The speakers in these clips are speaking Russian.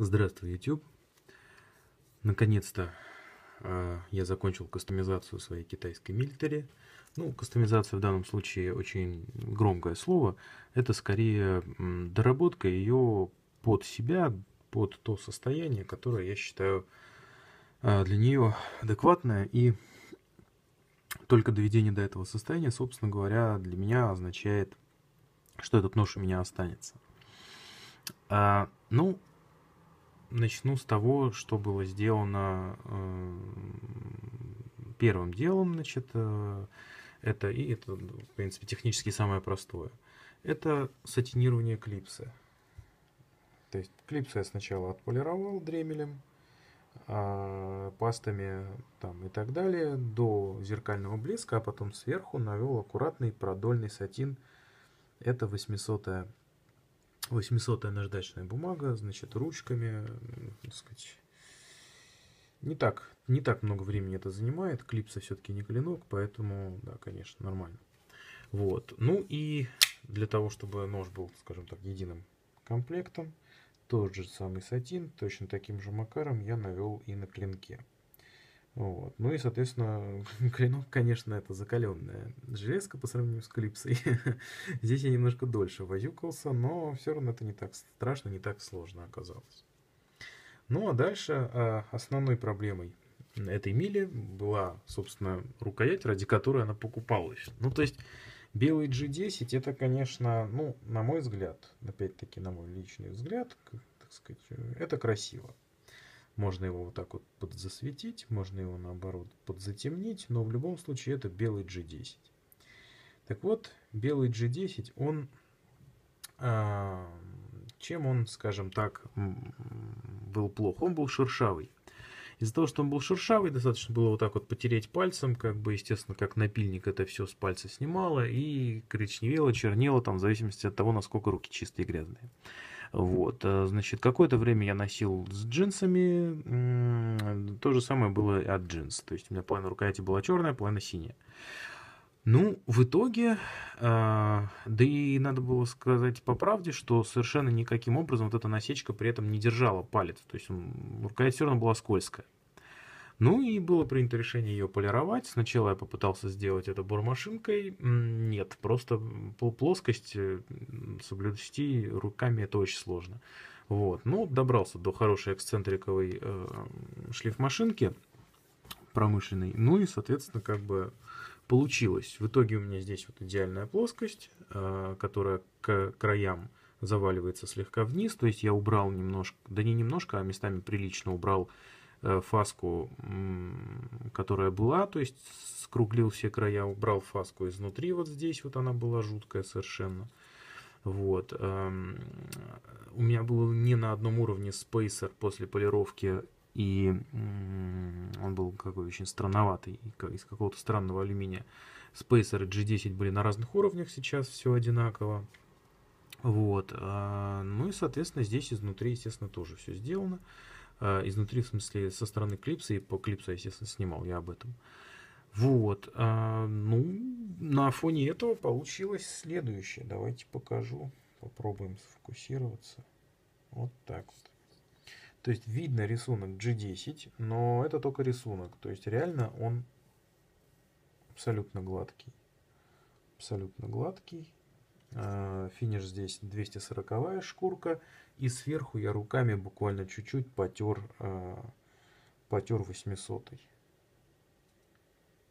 Здравствуй, YouTube! Наконец-то э, я закончил кастомизацию своей китайской милитари. Ну, кастомизация в данном случае очень громкое слово. Это скорее м, доработка ее под себя, под то состояние, которое я считаю э, для нее адекватное. И только доведение до этого состояния, собственно говоря, для меня означает, что этот нож у меня останется. А, ну, начну с того, что было сделано э, первым делом, значит, э, это, и это, в принципе, технически самое простое. Это сатинирование клипсы. То есть клипсы я сначала отполировал дремелем, а, пастами там и так далее до зеркального блеска, а потом сверху навел аккуратный продольный сатин. Это 800 800 наждачная бумага, значит, ручками, так сказать, не так, не так много времени это занимает, клипса все-таки не клинок, поэтому, да, конечно, нормально. Вот, ну и для того, чтобы нож был, скажем так, единым комплектом, тот же самый сатин, точно таким же макаром я навел и на клинке. Вот. Ну и, соответственно, клинок, конечно, это закаленная железка по сравнению с клипсой. Здесь я немножко дольше возюкался, но все равно это не так страшно, не так сложно оказалось. Ну а дальше а, основной проблемой этой мили была, собственно, рукоять, ради которой она покупалась. Ну то есть белый G10 это, конечно, ну, на мой взгляд, опять-таки на мой личный взгляд, так сказать, э, это красиво. Можно его вот так вот подзасветить, можно его наоборот подзатемнить, но в любом случае это белый G10. Так вот, белый G10, он, а, чем он, скажем так, был плох? Он был шершавый. Из-за того, что он был шершавый, достаточно было вот так вот потереть пальцем, как бы, естественно, как напильник это все с пальца снимало, и коричневело, чернело, там, в зависимости от того, насколько руки чистые и грязные. Вот, э, значит, какое-то время я носил с джинсами, то же самое было и от джинс, то есть у меня половина рукояти была черная, половина синяя. Ну, в итоге, э, да и надо было сказать по правде, что совершенно никаким образом вот эта насечка при этом не держала палец. То есть рукоять все равно была скользкая. Ну и было принято решение ее полировать. Сначала я попытался сделать это бормашинкой. Нет, просто плоскость э, соблюсти руками это очень сложно. Вот, ну добрался до хорошей эксцентриковой э, шлифмашинки промышленной. Ну и, соответственно, как бы Получилось. В итоге у меня здесь вот идеальная плоскость, э, которая к краям заваливается слегка вниз. То есть я убрал немножко, да не немножко, а местами прилично убрал э, фаску, которая была, то есть скруглил все края, убрал фаску изнутри, вот здесь вот она была жуткая совершенно. Вот. Эм, у меня был не на одном уровне спейсер после полировки и он был какой очень странноватый, из какого-то странного алюминия. Spacer G10 были на разных уровнях, сейчас все одинаково. Вот. А, ну и, соответственно, здесь изнутри, естественно, тоже все сделано. А, изнутри, в смысле, со стороны клипса, и по клипсу, естественно, снимал я об этом. Вот. А, ну, на фоне этого получилось следующее. Давайте покажу. Попробуем сфокусироваться. Вот так вот. То есть видно рисунок G10, но это только рисунок. То есть реально он абсолютно гладкий. Абсолютно гладкий. А, финиш здесь 240 шкурка. И сверху я руками буквально чуть-чуть потер, а, потер 800. -й.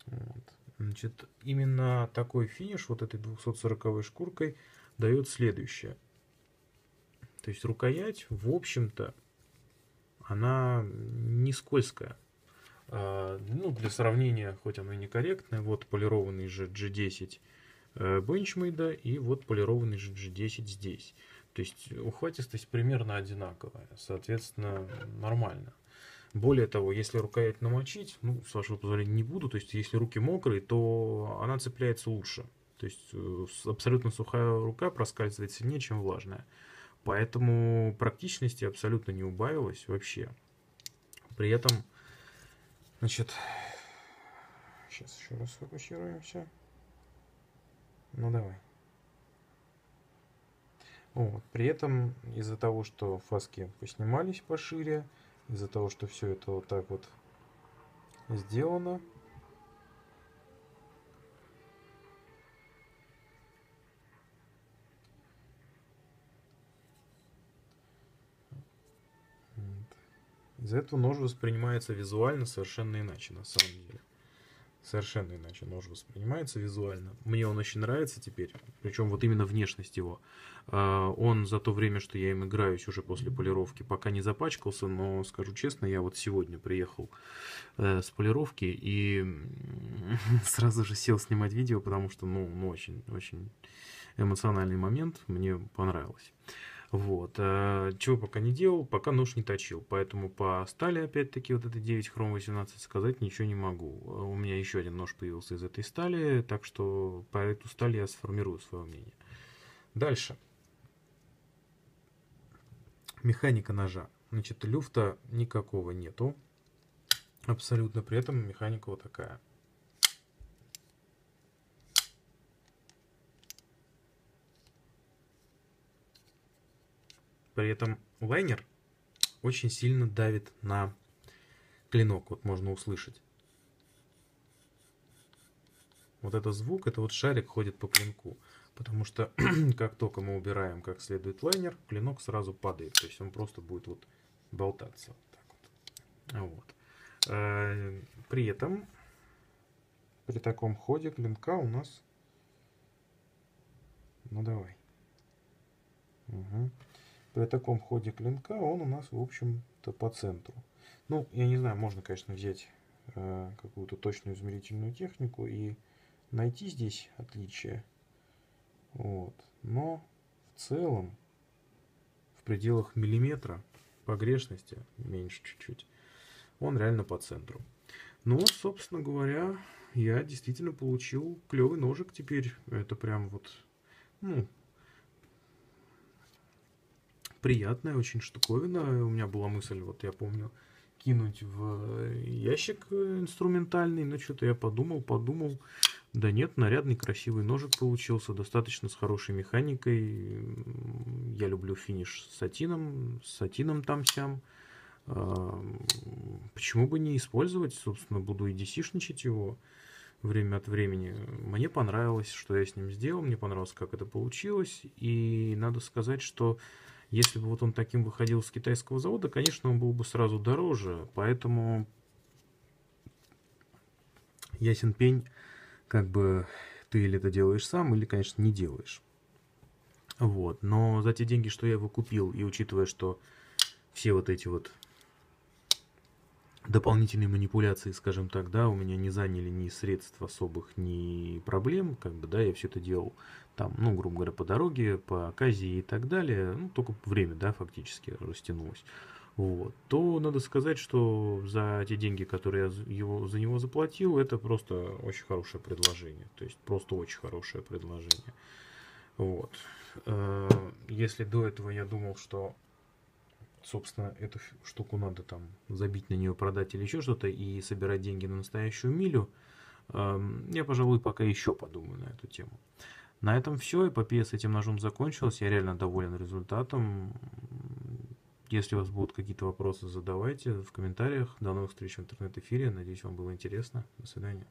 Вот. Значит, именно такой финиш вот этой 240 шкуркой дает следующее. То есть рукоять, в общем-то, она не скользкая. А, ну, для сравнения, хоть оно и некорректное, вот полированный же G10 бенчмейда э, и вот полированный же G10 здесь. То есть ухватистость примерно одинаковая, соответственно, нормально. Более того, если рукоять намочить, ну, с вашего позволения, не буду, то есть если руки мокрые, то она цепляется лучше. То есть э, абсолютно сухая рука проскальзывает сильнее, чем влажная. Поэтому практичности абсолютно не убавилось вообще. При этом, значит, сейчас еще раз фокусируемся. Ну давай. Вот. При этом из-за того, что фаски поснимались пошире, из-за того, что все это вот так вот сделано, Из-за этого нож воспринимается визуально совершенно иначе, на самом деле. Совершенно иначе нож воспринимается визуально. Мне он очень нравится теперь, причем вот именно внешность его. А, он за то время, что я им играюсь уже после полировки, пока не запачкался, но скажу честно, я вот сегодня приехал э, с полировки и сразу же сел снимать видео, потому что, ну, ну очень, очень эмоциональный момент, мне понравилось. Вот. Э, чего пока не делал, пока нож не точил. Поэтому по стали, опять-таки, вот этой 9 хром 18 сказать ничего не могу. Э, у меня еще один нож появился из этой стали, так что по эту сталь я сформирую свое мнение. Дальше. Механика ножа. Значит, люфта никакого нету. Абсолютно при этом механика вот такая. При этом лайнер очень сильно давит на клинок, вот можно услышать. Вот этот звук, это вот шарик ходит по клинку. Потому что как только мы убираем как следует лайнер, клинок сразу падает. То есть он просто будет вот болтаться. Вот вот. А, э, при этом, при таком ходе клинка у нас... Ну давай. Угу при таком ходе клинка он у нас, в общем-то, по центру. Ну, я не знаю, можно, конечно, взять э, какую-то точную измерительную технику и найти здесь отличие. Вот. Но в целом в пределах миллиметра погрешности, меньше чуть-чуть, он реально по центру. Но, ну, собственно говоря, я действительно получил клевый ножик теперь. Это прям вот, ну, приятная очень штуковина. У меня была мысль, вот я помню, кинуть в э, ящик э, инструментальный, но что-то я подумал, подумал. Да нет, нарядный, красивый ножик получился, достаточно с хорошей механикой. Я люблю финиш с сатином, с сатином там-сям. Почему бы не использовать, собственно, буду и dc его время от времени. Мне понравилось, что я с ним сделал, мне понравилось, как это получилось. И надо сказать, что если бы вот он таким выходил с китайского завода, конечно, он был бы сразу дороже. Поэтому ясен пень, как бы ты или это делаешь сам, или, конечно, не делаешь. Вот. Но за те деньги, что я его купил, и учитывая, что все вот эти вот дополнительные манипуляции, скажем так, да, у меня не заняли ни средств особых, ни проблем, как бы, да, я все это делал там, ну, грубо говоря, по дороге, по оказии и так далее, ну, только время, да, фактически растянулось. Вот, то надо сказать, что за те деньги, которые я его, за него заплатил, это просто очень хорошее предложение. То есть просто очень хорошее предложение. Вот. Э, если до этого я думал, что собственно, эту штуку надо там забить на нее, продать или еще что-то и собирать деньги на настоящую милю. Эм, я, пожалуй, пока еще подумаю на эту тему. На этом все. Эпопея с этим ножом закончилась. Я реально доволен результатом. Если у вас будут какие-то вопросы, задавайте в комментариях. До новых встреч в интернет-эфире. Надеюсь, вам было интересно. До свидания.